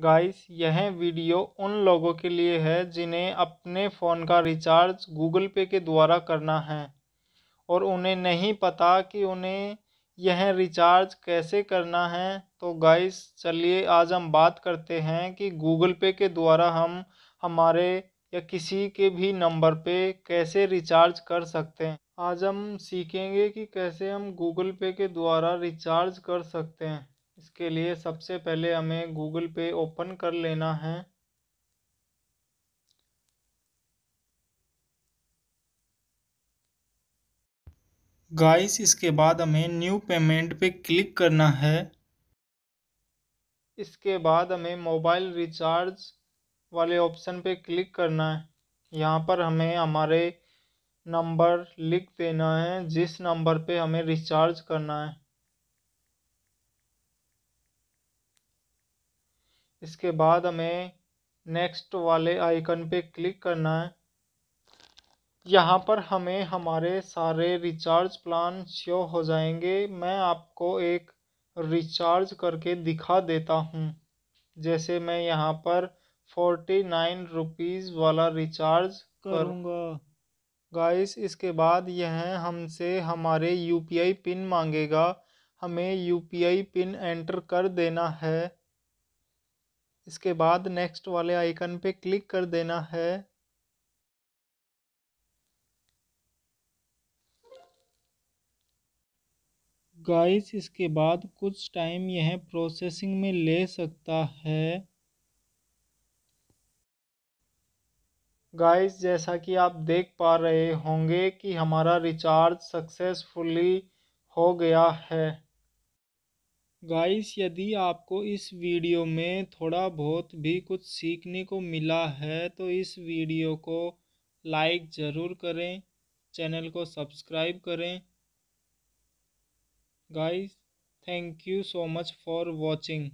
guys यह video उन लोगों के लिए है जिन्हें अपने फ़ोन का रिचार्ज गूगल पे के द्वारा करना है और उन्हें नहीं पता कि उन्हें यह रिचार्ज कैसे करना है तो गाइस चलिए आज हम बात करते हैं कि गूगल पे के द्वारा हम हमारे या किसी के भी नंबर पे कैसे रिचार्ज कर सकते हैं आज हम सीखेंगे कि कैसे हम गूगल पे के द्वारा रिचार्ज कर सकते हैं इसके लिए सबसे पहले हमें गूगल पे ओपन कर लेना है गाइस इसके बाद हमें न्यू पेमेंट पे क्लिक करना है इसके बाद हमें मोबाइल रिचार्ज वाले ऑप्शन पे क्लिक करना है यहाँ पर हमें हमारे नंबर लिख देना है जिस नंबर पे हमें रिचार्ज करना है इसके बाद हमें नेक्स्ट वाले आइकन पे क्लिक करना है यहाँ पर हमें हमारे सारे रिचार्ज प्लान शो हो जाएंगे मैं आपको एक रिचार्ज करके दिखा देता हूँ जैसे मैं यहाँ पर फोर्टी नाइन रुपीज़ वाला रिचार्ज करूँगा गाइस इसके बाद यह हमसे हमारे यूपीआई पिन मांगेगा हमें यूपीआई पिन एंटर कर देना है इसके बाद नेक्स्ट वाले आइकन पे क्लिक कर देना है गाइस इसके बाद कुछ टाइम यह प्रोसेसिंग में ले सकता है गाइस जैसा कि आप देख पा रहे होंगे कि हमारा रिचार्ज सक्सेसफुली हो गया है गाइस यदि आपको इस वीडियो में थोड़ा बहुत भी कुछ सीखने को मिला है तो इस वीडियो को लाइक ज़रूर करें चैनल को सब्सक्राइब करें guys thank you so much for watching